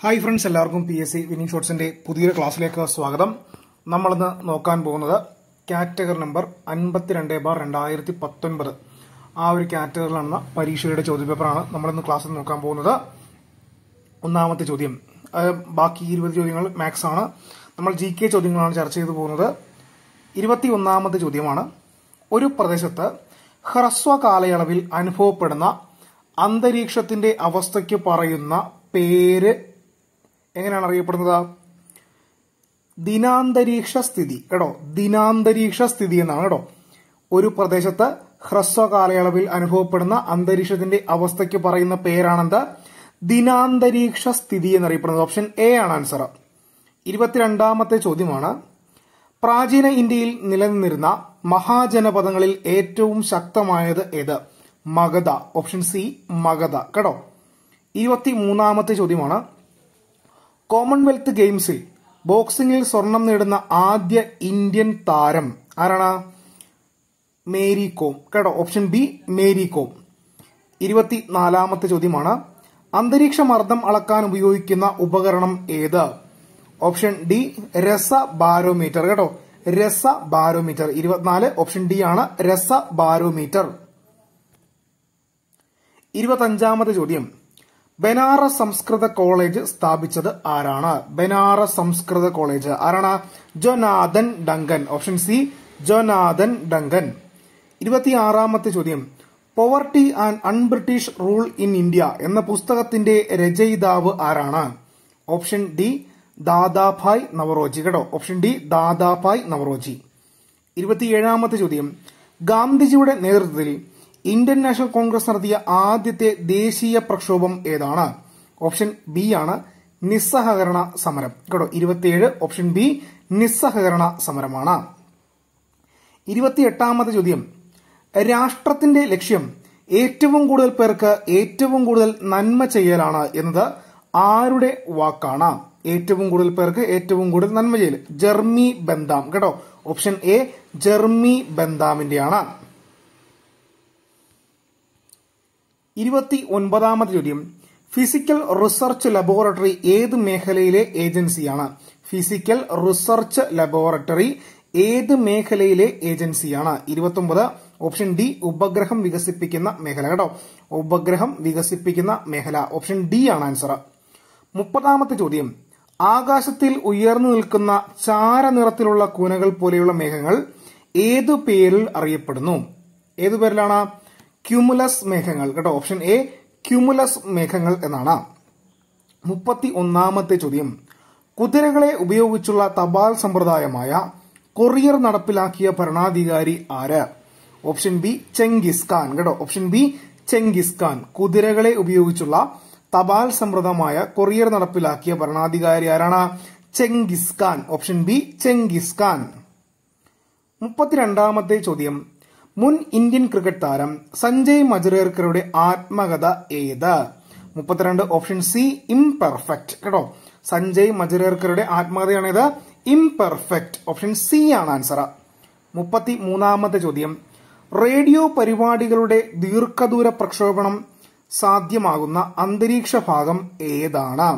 hi friends എല്ലാവർക്കും P S C winning ഷോർട്സിൻ്റെ പുതിയൊരു ക്ലാസ്സിലേക്ക് സ്വാഗതം നമ്മളിന്ന് നോക്കാൻ പോകുന്നത് കാറ്റഗറി നമ്പർ അൻപത്തിരണ്ട് ബാർ രണ്ടായിരത്തി പത്തൊൻപത് ആ ഒരു കാറ്റഗറിലാണ് നടന്ന പരീക്ഷയുടെ ചോദ്യപേപ്പറാണ് നമ്മളിന്ന് ക്ലാസ്സിൽ നോക്കാൻ പോകുന്നത് ഒന്നാമത്തെ ചോദ്യം ബാക്കി ഇരുപത് ചോദ്യങ്ങൾ മാത്സ് ആണ് നമ്മൾ ജി കെ ചോദ്യങ്ങളാണ് ചർച്ച ചെയ്തു പോകുന്നത് ഇരുപത്തി ഒന്നാമത്തെ ചോദ്യമാണ് ഒരു പ്രദേശത്ത് ഹ്രസ്വ കാലയളവിൽ അനുഭവപ്പെടുന്ന അന്തരീക്ഷത്തിന്റെ അവസ്ഥയ്ക്ക് പറയുന്ന പേര് എങ്ങനെയാണ് അറിയപ്പെടുന്നത് ദിനാന്തരീക്ഷ സ്ഥിതി കേട്ടോ ദിനാന്തരീക്ഷ സ്ഥിതി എന്നാണ് കേട്ടോ ഒരു പ്രദേശത്ത് ഹ്രസ്വ കാലയളവിൽ അനുഭവപ്പെടുന്ന അന്തരീക്ഷത്തിന്റെ അവസ്ഥയ്ക്ക് പറയുന്ന പേരാണെന്ത് ദിനാന്തരീക്ഷ സ്ഥിതി എന്നറിയപ്പെടുന്നത് ഓപ്ഷൻ എ ആണ് ആൻസർ ഇരുപത്തിരണ്ടാമത്തെ ചോദ്യമാണ് പ്രാചീന ഇന്ത്യയിൽ നിലനിന്നിരുന്ന മഹാജനപദങ്ങളിൽ ഏറ്റവും ശക്തമായത് ഏത് മഗധ ഓപ്ഷൻ സി മഗധ കേട്ടോ ഇരുപത്തി മൂന്നാമത്തെ ചോദ്യമാണ് കോമൺവെൽത്ത് ഗെയിംസിൽ ബോക്സിംഗിൽ സ്വർണം നേടുന്ന ആദ്യ ഇന്ത്യൻ താരം ആരാണ് മേരി കോം കേട്ടോ ഓപ്ഷൻ ബി മേരി കോം ഇരുപത്തി നാലാമത്തെ ചോദ്യമാണ് അന്തരീക്ഷ മർദ്ദം അളക്കാൻ ഉപയോഗിക്കുന്ന ഉപകരണം ഏത് ഓപ്ഷൻ ഡി രസ ബാരോമീറ്റർ കേട്ടോ രസ ബാരോമീറ്റർ ഇരുപത്തിനാല് ഓപ്ഷൻ ഡി ആണ് രസ ബാരോമീറ്റർ ഇരുപത്തഞ്ചാമത്തെ ചോദ്യം ബനാറസ് സംസ്കൃത കോളേജ് സ്ഥാപിച്ചത് ആരാണ് ബനാറസ് സംസ്കൃത കോളേജ് ആരാണ് Jonathan Duncan option C Jonathan Duncan ഇരുപത്തിയാറാമത്തെ ചോദ്യം poverty and unBritish rule in India എന്ന പുസ്തകത്തിന്റെ രചയിതാവ് ആരാണ് ഓപ്ഷൻ ഡി ദാദാഭായ് നവറോജി കേട്ടോ ഓപ്ഷൻ ഡി ദാദാഭായ് നവറോജി ഇരുപത്തിയേഴാമത്തെ ചോദ്യം ഗാന്ധിജിയുടെ നേതൃത്വത്തിൽ ഇന്ത്യൻ നാഷണൽ കോൺഗ്രസ് നടത്തിയ ആദ്യത്തെ ദേശീയ പ്രക്ഷോഭം ഏതാണ് ഓപ്ഷൻ ബി ആണ് നിസ്സഹകരണ സമരം കേട്ടോ ഇരുപത്തിയേഴ് ഓപ്ഷൻ ബി നിസ്സഹകരണ സമരമാണ് ഇരുപത്തിയെട്ടാമത്തെ ചോദ്യം രാഷ്ട്രത്തിന്റെ ലക്ഷ്യം ഏറ്റവും കൂടുതൽ പേർക്ക് ഏറ്റവും കൂടുതൽ നന്മ ചെയ്യലാണ് എന്നത് ആരുടെ വാക്കാണ് ഏറ്റവും കൂടുതൽ പേർക്ക് ഏറ്റവും കൂടുതൽ നന്മ ചെയ്യൽ ജെർമി ബന്ദാം കേട്ടോ ഓപ്ഷൻ എ ജെർമി ബന്താമിന്റെയാണ് ഇരുപത്തി ഒൻപതാമത് ചോദ്യം ഫിസിക്കൽ റിസർച്ച് ലബോറട്ടറി ഏത് മേഖലയിലെ ഏജൻസിയാണ് ഫിസിക്കൽ റിസർച്ച് ലബോറട്ടറി ഏത് മേഖലയിലെ ഏജൻസിയാണ് ഇരുപത്തൊമ്പത് ഓപ്ഷൻ ഡി ഉപഗ്രഹം വികസിപ്പിക്കുന്ന മേഖല കേട്ടോ ഉപഗ്രഹം വികസിപ്പിക്കുന്ന മേഖല ഓപ്ഷൻ ഡി ആണ് ആൻസർ മുപ്പതാമത്തെ ചോദ്യം ആകാശത്തിൽ ഉയർന്നു നിൽക്കുന്ന ചാരനിറത്തിലുള്ള കൂനകൾ പോലെയുള്ള മേഘങ്ങൾ ഏതു പേരിൽ അറിയപ്പെടുന്നു ഏതു പേരിലാണ് ക്യൂമുലസ് മേഘങ്ങൾ കേട്ടോ ഓപ്ഷൻ എ ക്യൂമുലസ് മേഘങ്ങൾ എന്നാണ് മുപ്പത്തി ഒന്നാമത്തെ ചോദ്യം കുതിരകളെ ഉപയോഗിച്ചുള്ള തപാൽ സമ്പ്രദായമായ കൊറിയർ നടപ്പിലാക്കിയ ഭരണാധികാരി ആര് ഓപ്ഷൻ ബി ചെങ്കിസ് ഖാൻ കേട്ടോ ഓപ്ഷൻ ബി ചെങ്കിസ് ഖാൻ കുതിരകളെ ഉപയോഗിച്ചുള്ള തപാൽ സമ്പ്രദമായ കൊറിയർ നടപ്പിലാക്കിയ ഭരണാധികാരി ആരാണ് Genghis Khan option B Genghis Khan മുപ്പത്തിരണ്ടാമത്തെ ചോദ്യം മുൻ ഇന്ത്യൻ ക്രിക്കറ്റ് താരം സഞ്ജയ് മജുരേർക്കറുടെ ആത്മകഥ ഏത് മുപ്പത്തിരണ്ട് ഓപ്ഷൻ സി ഇംപെർഫെക്റ്റ് കേട്ടോ സഞ്ജയ് മജുരേർക്കറുടെ ആത്മകഥയാണേത് ഇംപെർഫെക്റ്റ് ഓപ്ഷൻ സി ആണ് ആൻസർ മുപ്പത്തി മൂന്നാമത്തെ ചോദ്യം റേഡിയോ പരിപാടികളുടെ ദീർഘദൂര പ്രക്ഷേപണം സാധ്യമാകുന്ന അന്തരീക്ഷ ഭാഗം ഏതാണ്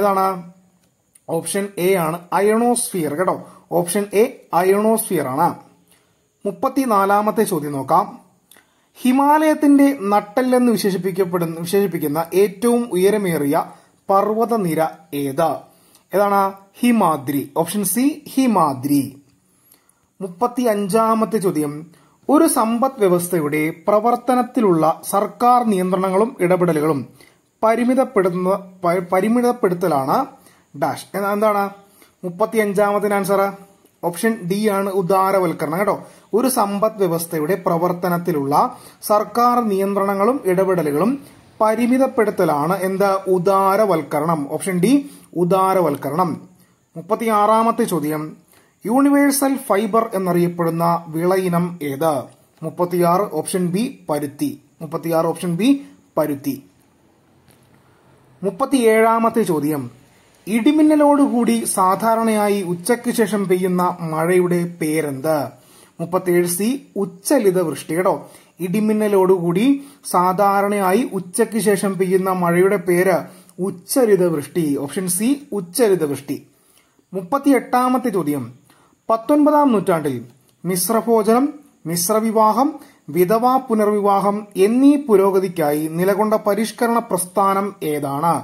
ഏതാണ് ഓപ്ഷൻ എ ആണ് അയണോസ്ഫിയർ കേട്ടോ ഓപ്ഷൻ എ അയണോസ്ഫിയർ ആണ് മുപ്പത്തിനാലാമത്തെ ചോദ്യം നോക്കാം ഹിമാലയത്തിന്റെ നട്ടെല്ലെന്ന് വിശേഷിപ്പിക്കപ്പെടുന്ന വിശേഷിപ്പിക്കുന്ന ഏറ്റവും ഉയരമേറിയ നിര ഏത് ഏതാണ് ഹിമാദ്രി ഓപ്ഷൻ സി ഹിമാദ്രി മുപ്പത്തി അഞ്ചാമത്തെ ചോദ്യം ഒരു സമ്പദ് വ്യവസ്ഥയുടെ പ്രവർത്തനത്തിലുള്ള സർക്കാർ നിയന്ത്രണങ്ങളും ഇടപെടലുകളും പരിമിതപ്പെടുന്ന പരിമിതപ്പെടുത്തലാണ് ഡാഷ് എന്താണ് മുപ്പത്തി അഞ്ചാമത്തിന് ആൻസർ ഓപ്ഷൻ ഡി ആണ് ഉദാരവൽക്കരണം കേട്ടോ ഒരു സമ്പദ് വ്യവസ്ഥയുടെ പ്രവർത്തനത്തിലുള്ള സർക്കാർ നിയന്ത്രണങ്ങളും ഇടപെടലുകളും പരിമിതപ്പെടുത്തലാണ് എന്താ ഉദാരവൽക്കരണം ഓപ്ഷൻ ഡി ഉദാരവൽക്കരണം മുപ്പത്തിയാറാമത്തെ ചോദ്യം യൂണിവേഴ്സൽ ഫൈബർ എന്നറിയപ്പെടുന്ന വിളയിനം ഏത് മുപ്പത്തിയാറ് ഓപ്ഷൻ ബി പരുത്തി മുപ്പത്തിയാറ് ഓപ്ഷൻ ബി പരുത്തി മുപ്പത്തിയേഴാമത്തെ ചോദ്യം ഇടിമിന്നലോടുകൂടി സാധാരണയായി ഉച്ചയ്ക്ക് ശേഷം പെയ്യുന്ന മഴയുടെ പേരെന്ത് മുപ്പത്തിയേഴ് സി ഉച്ചലിത വൃഷ്ടി കേട്ടോ ഇടിമിന്നലോടുകൂടി സാധാരണയായി ഉച്ചയ്ക്ക് ശേഷം പെയ്യുന്ന മഴയുടെ പേര് ഉച്ചരിത വൃഷ്ടി ഓപ്ഷൻ സി ഉച്ചരിത വൃഷ്ടി മുപ്പത്തി എട്ടാമത്തെ ചോദ്യം പത്തൊൻപതാം നൂറ്റാണ്ടിൽ മിശ്രഭോജനം മിശ്രവിവാഹം വിധവാ പുനർവിവാഹം എന്നീ പുരോഗതിക്കായി നിലകൊണ്ട പരിഷ്കരണ പ്രസ്ഥാനം ഏതാണ്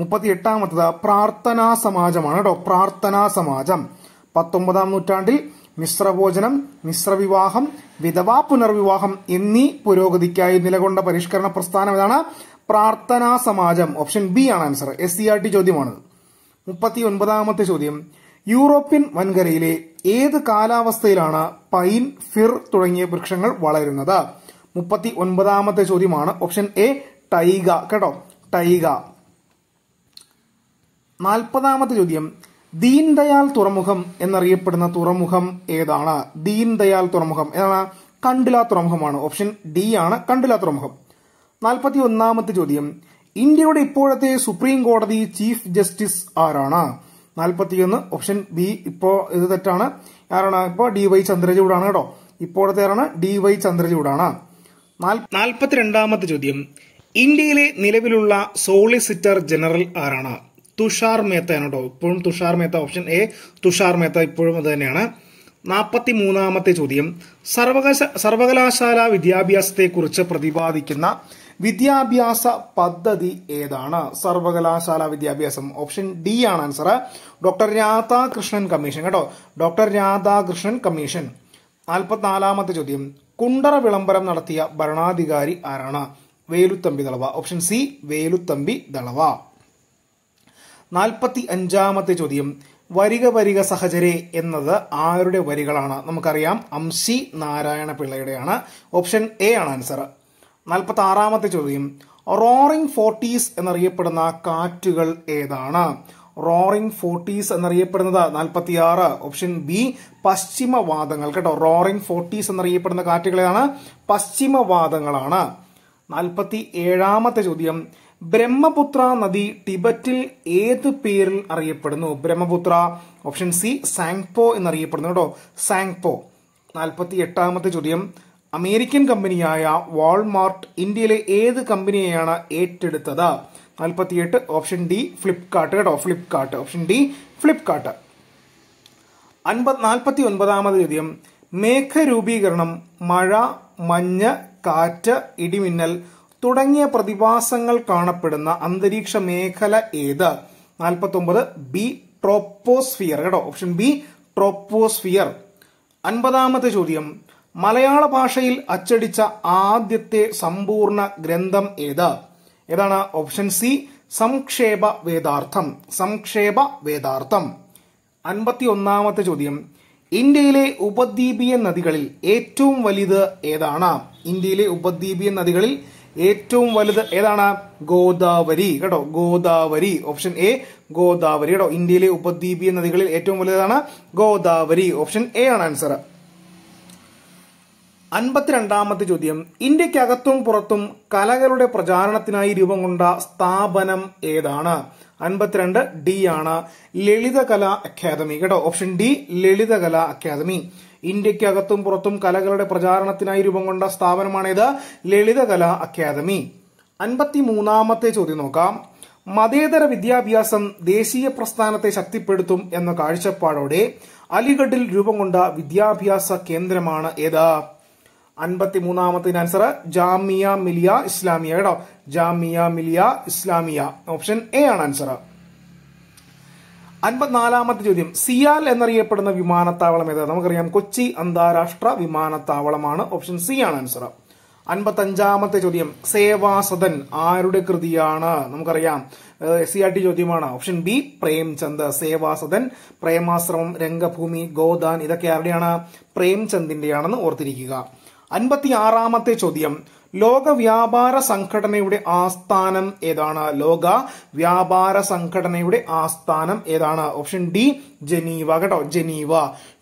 മുപ്പത്തി എട്ടാമത്തത് പ്രാർത്ഥനാ സമാജമാണ് കേട്ടോ പ്രാർത്ഥനാ സമാജം പത്തൊമ്പതാം നൂറ്റാണ്ടിൽ മിശ്രഭോജനം മിശ്രവിവാഹം വിധവാ പുനർവിവാഹം എന്നീ പുരോഗതിക്കായി നിലകൊണ്ട പരിഷ്കരണ പ്രസ്ഥാനം ഇതാണ് പ്രാർത്ഥനാ സമാജം ഓപ്ഷൻ ബി ആണ് answer S C e R T ചോദ്യമാണ് മുപ്പത്തി ഒൻപതാമത്തെ ചോദ്യം യൂറോപ്യൻ വൻകരയിലെ ഏത് കാലാവസ്ഥയിലാണ് പൈൻ ഫിർ തുടങ്ങിയ വൃക്ഷങ്ങൾ വളരുന്നത് മുപ്പത്തി ഒൻപതാമത്തെ ചോദ്യമാണ് ഓപ്ഷൻ എ ടൈഗ കേട്ടോ ടൈഗ നാൽപ്പതാമത്തെ ചോദ്യം ദീൻ ദയാൽ തുറമുഖം എന്നറിയപ്പെടുന്ന തുറമുഖം ഏതാണ് ദീൻ ദയാൽ തുറമുഖം ഏതാണ് കണ്ടില തുറമുഖമാണ് ഓപ്ഷൻ ഡി ആണ് കണ്ടില തുറമുഖം നാൽപ്പത്തി ഒന്നാമത്തെ ചോദ്യം ഇന്ത്യയുടെ ഇപ്പോഴത്തെ സുപ്രീം കോടതി ചീഫ് ജസ്റ്റിസ് ആരാണ് നാൽപ്പത്തിയൊന്ന് ഓപ്ഷൻ ബി ഇപ്പോ ഇത് തെറ്റാണ് ആരാണ് ഇപ്പൊ ഡി വൈ ചന്ദ്രചൂഡാണ് കേട്ടോ ഇപ്പോഴത്തെ ആരാണ് ഡി വൈ ചന്ദ്രചൂഡാണ് നാൽപ്പത്തിരണ്ടാമത്തെ ചോദ്യം ഇന്ത്യയിലെ നിലവിലുള്ള സോളിസിറ്റർ ജനറൽ ആരാണ് തുഷാർ മേത്തയാണ് കേട്ടോ ഇപ്പോഴും തുഷാർ മേത്ത ഓപ്ഷൻ എ തുഷാർ മേത്ത ഇപ്പോഴും അത് തന്നെയാണ് നാൽപ്പത്തി മൂന്നാമത്തെ ചോദ്യം സർവകശ സർവകലാശാല കുറിച്ച് പ്രതിപാദിക്കുന്ന വിദ്യാഭ്യാസ പദ്ധതി ഏതാണ് സർവകലാശാല വിദ്യാഭ്യാസം ഓപ്ഷൻ ഡി ആണ് ആൻസർ ഡോക്ടർ രാധാകൃഷ്ണൻ കമ്മീഷൻ കേട്ടോ ഡോക്ടർ രാധാകൃഷ്ണൻ കമ്മീഷൻ നാൽപ്പത്തിനാലാമത്തെ ചോദ്യം കുണ്ടറ വിളംബരം നടത്തിയ ഭരണാധികാരി ആരാണ് വേലുത്തമ്പി ദളവ ഓപ്ഷൻ സി വേലുത്തമ്പി ദളവ നാൽപ്പത്തി അഞ്ചാമത്തെ ചോദ്യം വരിക വരിക സഹചരെ എന്നത് ആരുടെ വരികളാണ് നമുക്കറിയാം അംശി നാരായണ പിള്ളയുടെയാണ് ഓപ്ഷൻ എ ആണ് ആൻസർ നാൽപ്പത്തി ആറാമത്തെ ചോദ്യം റോറിംഗ് ഫോർട്ടീസ് എന്നറിയപ്പെടുന്ന കാറ്റുകൾ ഏതാണ് റോറിംഗ് ഫോർട്ടീസ് എന്നറിയപ്പെടുന്നത് ആറ് ഓപ്ഷൻ ബി പശ്ചിമവാദങ്ങൾ കേട്ടോ റോറിംഗ് ഫോർട്ടീസ് എന്നറിയപ്പെടുന്ന കാറ്റുകളാണ് പശ്ചിമവാദങ്ങളാണ് നാൽപ്പത്തി ഏഴാമത്തെ ചോദ്യം ബ്രഹ്മപുത്ര നദി ടിബറ്റിൽ ഏത് പേരിൽ അറിയപ്പെടുന്നു ബ്രഹ്മപുത്ര ഓപ്ഷൻ സി സാങ്പോ എന്നറിയപ്പെടുന്നു കേട്ടോ സാങ്പോ നാൽപ്പത്തി എട്ടാമത്തെ ചോദ്യം അമേരിക്കൻ കമ്പനിയായ വാൾമാർട്ട് ഇന്ത്യയിലെ ഏത് കമ്പനിയെയാണ് ഏറ്റെടുത്തത് നാൽപ്പത്തിയെട്ട് ഓപ്ഷൻ ഡി ഫ്ലിപ്കാർട്ട് കേട്ടോ ഫ്ലിപ്കാർട്ട് ഓപ്ഷൻ ഡി ഫ്ലിപ്കാർട്ട് നാൽപ്പത്തി ഒൻപതാമത് ചോദ്യം മേഘരൂപീകരണം മഴ മഞ്ഞ് കാറ്റ് ഇടിമിന്നൽ തുടങ്ങിയ പ്രതിഭാസങ്ങൾ കാണപ്പെടുന്ന അന്തരീക്ഷ മേഖല ഏത് നാൽപ്പത്തൊമ്പത് ബി ട്രോപ്പോസ്ഫിയർ കേട്ടോ ഓപ്ഷൻ ബി ട്രോപ്പോസ്ഫിയർ അൻപതാമത്തെ ചോദ്യം മലയാള ഭാഷയിൽ അച്ചടിച്ച ആദ്യത്തെ സമ്പൂർണ്ണ ഗ്രന്ഥം ഏത് ഏതാണ് ഓപ്ഷൻ സി സംക്ഷേപ വേദാർത്ഥം സംക്ഷേപ വേദാർത്ഥം അൻപത്തി ഒന്നാമത്തെ ചോദ്യം ഇന്ത്യയിലെ ഉപദ്വീപിയ നദികളിൽ ഏറ്റവും വലുത് ഏതാണ് ഇന്ത്യയിലെ ഉപദ്വീപിയ നദികളിൽ ഏറ്റവും വലുത് ഏതാണ് ഗോദാവരി കേട്ടോ ഗോദാവരി ഓപ്ഷൻ എ ഗോദാവരി കേട്ടോ ഇന്ത്യയിലെ ഉപദ്വീപിയ നദികളിൽ ഏറ്റവും വലുതാണ് ഗോദാവരി ഓപ്ഷൻ എ ആണ് ആൻസർ അൻപത്തിരണ്ടാമത്തെ ചോദ്യം ഇന്ത്യക്കകത്തും പുറത്തും കലകളുടെ പ്രചാരണത്തിനായി രൂപം കൊണ്ട സ്ഥാപനം ഏതാണ് അൻപത്തിരണ്ട് ഡി ആണ് ലളിതകല അക്കാദമി കേട്ടോ ഓപ്ഷൻ ഡി ലളിതകല അക്കാദമി ഇന്ത്യക്കകത്തും പുറത്തും കലകളുടെ പ്രചാരണത്തിനായി രൂപം കൊണ്ട സ്ഥാപനമാണിത് ലളിതകല അക്കാദമി അൻപത്തി മൂന്നാമത്തെ ചോദ്യം നോക്കാം മതേതര വിദ്യാഭ്യാസം ദേശീയ പ്രസ്ഥാനത്തെ ശക്തിപ്പെടുത്തും എന്ന കാഴ്ചപ്പാടോടെ അലിഗഡിൽ രൂപം കൊണ്ട വിദ്യാഭ്യാസ കേന്ദ്രമാണ് ഏത് അൻപത്തി മൂന്നാമത്തിന് ആൻസർ ജാമിയ മിലിയ ഇസ്ലാമിയ കേട്ടോ ജാമിയ മിലിയ ഇസ്ലാമിയ ഓപ്ഷൻ എ ആണ് ആൻസർ അൻപത്തിനാലാമത്തെ ചോദ്യം സിയാൽ എന്നറിയപ്പെടുന്ന വിമാനത്താവളം ഏതാണ് നമുക്കറിയാം കൊച്ചി അന്താരാഷ്ട്ര വിമാനത്താവളമാണ് ഓപ്ഷൻ സി ആണ് ആൻസർ അഞ്ചാമത്തെ ചോദ്യം സേവാസദൻ ആരുടെ കൃതിയാണ് നമുക്കറിയാം സി ആർ ടി ചോദ്യമാണ് ഓപ്ഷൻ ബി പ്രേംചന്ദ് സേവാസദൻ പ്രേമാശ്രമം രംഗഭൂമി ഗോദാൻ ഇതൊക്കെ ആരുടെയാണ് പ്രേംചന്ദിന്റെയാണെന്ന് ഓർത്തിരിക്കുക അൻപത്തി ആറാമത്തെ ചോദ്യം ലോക വ്യാപാര സംഘടനയുടെ ആസ്ഥാനം ഏതാണ് ലോക വ്യാപാര സംഘടനയുടെ ആസ്ഥാനം ഏതാണ് ഓപ്ഷൻ ഡി ജനീവ കേട്ടോ ജനീവ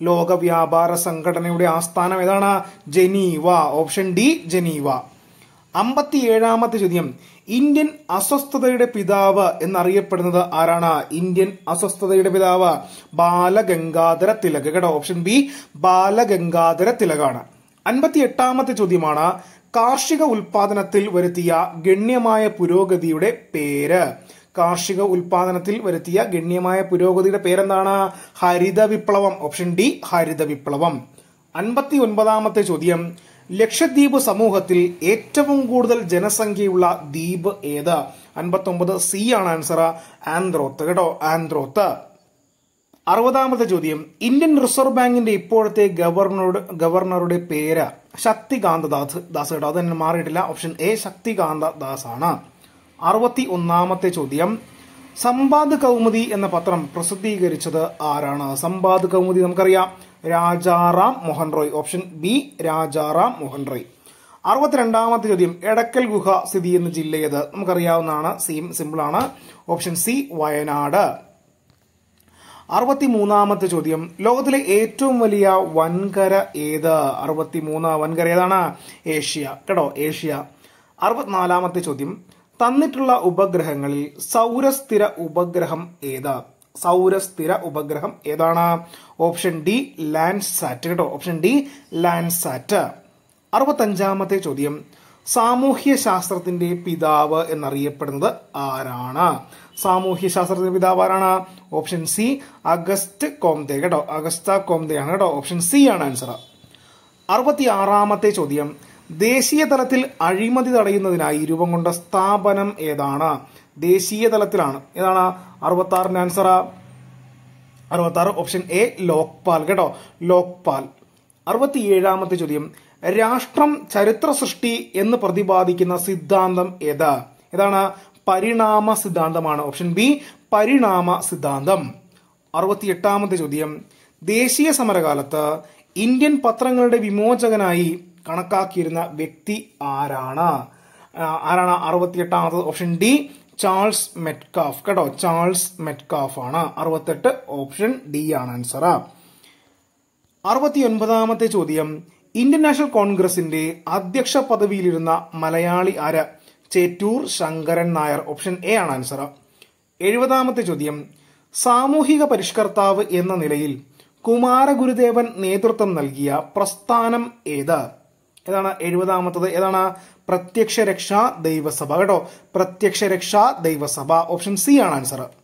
ലോക വ്യാപാര സംഘടനയുടെ ആസ്ഥാനം ഏതാണ് ജനീവ ഓപ്ഷൻ ഡി ജനീവ ഏഴാമത്തെ ചോദ്യം ഇന്ത്യൻ അസ്വസ്ഥതയുടെ പിതാവ് എന്നറിയപ്പെടുന്നത് ആരാണ് ഇന്ത്യൻ അസ്വസ്ഥതയുടെ പിതാവ് ബാലഗംഗാധര തിലക് കേട്ടോ ഓപ്ഷൻ ബി ബാലഗംഗാധര തിലകാണ് അൻപത്തി എട്ടാമത്തെ ചോദ്യമാണ് കാർഷിക ഉൽപാദനത്തിൽ വരുത്തിയ ഗണ്യമായ പുരോഗതിയുടെ പേര് കാർഷിക ഉൽപാദനത്തിൽ വരുത്തിയ ഗണ്യമായ പുരോഗതിയുടെ പേരെന്താണ് ഹരിത വിപ്ലവം ഓപ്ഷൻ ഡി ഹരിത വിപ്ലവം അൻപത്തി ഒൻപതാമത്തെ ചോദ്യം ലക്ഷദ്വീപ് സമൂഹത്തിൽ ഏറ്റവും കൂടുതൽ ജനസംഖ്യയുള്ള ദ്വീപ് ഏത് അൻപത്തി ഒമ്പത് സി ആണ് ആൻസർ ആന്ത്രോത്ത് കേട്ടോ ആന്ത്രോത്ത് അറുപതാമത്തെ ചോദ്യം ഇന്ത്യൻ റിസർവ് ബാങ്കിന്റെ ഇപ്പോഴത്തെ ഗവർണറുടെ ഗവർണറുടെ പേര് ശക്തികാന്ത ദാസ് ദാസ് കേട്ടോ അത് തന്നെ മാറിയിട്ടില്ല ഓപ്ഷൻ എ ശക്തികാന്ത ദാസ് ആണ് അറുപത്തി ഒന്നാമത്തെ ചോദ്യം സമ്പാദ് കൗമുദി എന്ന പത്രം പ്രസിദ്ധീകരിച്ചത് ആരാണ് സമ്പാദ് കൗമുദി നമുക്കറിയാം രാജാറാം മോഹൻ റോയ് ഓപ്ഷൻ ബി രാജാറാം മോഹൻ റോയ് അറുപത്തിരണ്ടാമത്തെ ചോദ്യം എടക്കൽ ഗുഹ സ്ഥിതി ചെയ്യുന്ന ജില്ലയത് നമുക്കറിയാവുന്നതാണ് സിമ്പിൾ ആണ് ഓപ്ഷൻ സി വയനാട് മൂന്നാമത്തെ ചോദ്യം ലോകത്തിലെ ഏറ്റവും വലിയ വൻകര ഏത് മൂന്ന് വൻകര ഏതാണ് ഏഷ്യ കേട്ടോ ഏഷ്യ അറുപത്തിനാലാമത്തെ ചോദ്യം തന്നിട്ടുള്ള ഉപഗ്രഹങ്ങളിൽ സൗരസ്ഥിര ഉപഗ്രഹം ഏത് സൗരസ്ഥിര ഉപഗ്രഹം ഏതാണ് ഓപ്ഷൻ ഡി ലാൻഡ്സാറ്റ് കേട്ടോ ഓപ്ഷൻ ഡി ലാൻഡ്സാറ്റ് അറുപത്തഞ്ചാമത്തെ ചോദ്യം സാമൂഹ്യ ശാസ്ത്രത്തിന്റെ പിതാവ് എന്നറിയപ്പെടുന്നത് ആരാണ് സാമൂഹ്യ ശാസ്ത്രജ്ഞ പിതാവ് ആരാണ് ഓപ്ഷൻ സി അഗസ്റ്റ് കോംതെ കേട്ടോ അഗസ്ത കോംതെ ആണ് കേട്ടോ ഓപ്ഷൻ സി ആണ് ആൻസർ അറുപത്തി ആറാമത്തെ ചോദ്യം ദേശീയ തലത്തിൽ അഴിമതി തടയുന്നതിനായി രൂപം കൊണ്ട സ്ഥാപനം ഏതാണ് ദേശീയ തലത്തിലാണ് ഏതാണ് അറുപത്തി ആറിന് ആൻസർ അറുപത്തി ആറ് ഓപ്ഷൻ എ ലോക്പാൽ കേട്ടോ ലോക്പാൽ അറുപത്തി ഏഴാമത്തെ ചോദ്യം രാഷ്ട്രം ചരിത്ര സൃഷ്ടി എന്ന് പ്രതിപാദിക്കുന്ന സിദ്ധാന്തം ഏതാ ഏതാണ് പരിണാമ സിദ്ധാന്തമാണ് ഓപ്ഷൻ ബി പരിണാമ സിദ്ധാന്തം എട്ടാമത്തെ ചോദ്യം ദേശീയ സമരകാലത്ത് ഇന്ത്യൻ പത്രങ്ങളുടെ വിമോചകനായി കണക്കാക്കിയിരുന്ന വ്യക്തി ആരാണ് ആരാണ് എട്ടാമത് ഓപ്ഷൻ ഡി ചാൾസ് മെറ്റ്കാഫ് കേട്ടോ ചാൾസ് മെറ്റ്കാഫ് ആണ് അറുപത്തെട്ട് ഓപ്ഷൻ ഡി ആണ് ആൻസർ അറുപത്തി ഒൻപതാമത്തെ ചോദ്യം ഇന്ത്യൻ നാഷണൽ കോൺഗ്രസിന്റെ അധ്യക്ഷ പദവിയിലിരുന്ന മലയാളി ആര് ചേറ്റൂർ ശങ്കരൻ നായർ ഓപ്ഷൻ എ ആണ് ആൻസർ എഴുപതാമത്തെ ചോദ്യം സാമൂഹിക പരിഷ്കർത്താവ് എന്ന നിലയിൽ കുമാരഗുരുദേവൻ നേതൃത്വം നൽകിയ പ്രസ്ഥാനം ഏത് ഏതാണ് എഴുപതാമത്തത് ഏതാണ് പ്രത്യക്ഷ രക്ഷാ ദൈവസഭ കേട്ടോ പ്രത്യക്ഷ രക്ഷാ ദൈവസഭ ഓപ്ഷൻ സി ആണ് ആൻസർ